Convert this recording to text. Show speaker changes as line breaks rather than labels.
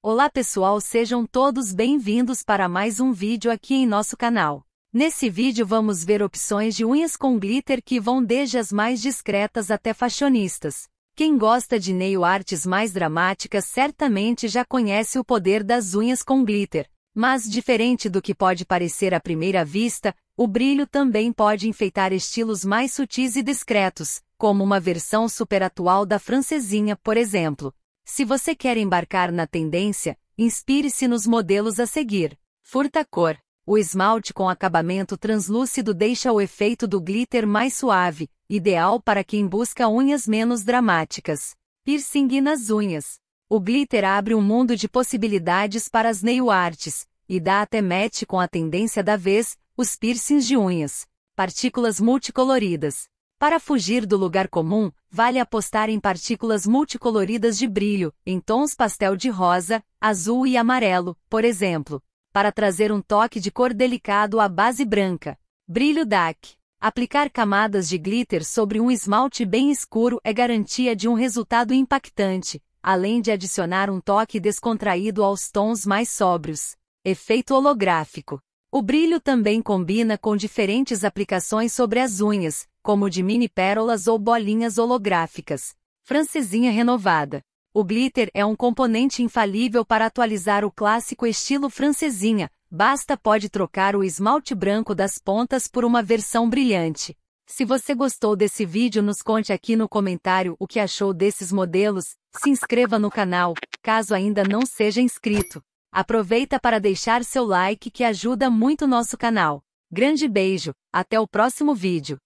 Olá pessoal, sejam todos bem-vindos para mais um vídeo aqui em nosso canal. Nesse vídeo vamos ver opções de unhas com glitter que vão desde as mais discretas até fashionistas. Quem gosta de nail arts mais dramáticas certamente já conhece o poder das unhas com glitter. Mas diferente do que pode parecer à primeira vista, o brilho também pode enfeitar estilos mais sutis e discretos, como uma versão super atual da francesinha, por exemplo. Se você quer embarcar na tendência, inspire-se nos modelos a seguir. Furta cor. O esmalte com acabamento translúcido deixa o efeito do glitter mais suave, ideal para quem busca unhas menos dramáticas. Piercing nas unhas. O glitter abre um mundo de possibilidades para as nail arts, e dá até match com a tendência da vez, os piercings de unhas. Partículas multicoloridas. Para fugir do lugar comum, vale apostar em partículas multicoloridas de brilho, em tons pastel de rosa, azul e amarelo, por exemplo, para trazer um toque de cor delicado à base branca. Brilho DAC. Aplicar camadas de glitter sobre um esmalte bem escuro é garantia de um resultado impactante, além de adicionar um toque descontraído aos tons mais sóbrios. Efeito holográfico. O brilho também combina com diferentes aplicações sobre as unhas, como de mini pérolas ou bolinhas holográficas. Francesinha renovada. O glitter é um componente infalível para atualizar o clássico estilo francesinha, basta pode trocar o esmalte branco das pontas por uma versão brilhante. Se você gostou desse vídeo nos conte aqui no comentário o que achou desses modelos, se inscreva no canal, caso ainda não seja inscrito. Aproveita para deixar seu like que ajuda muito nosso canal. Grande beijo, até o próximo vídeo.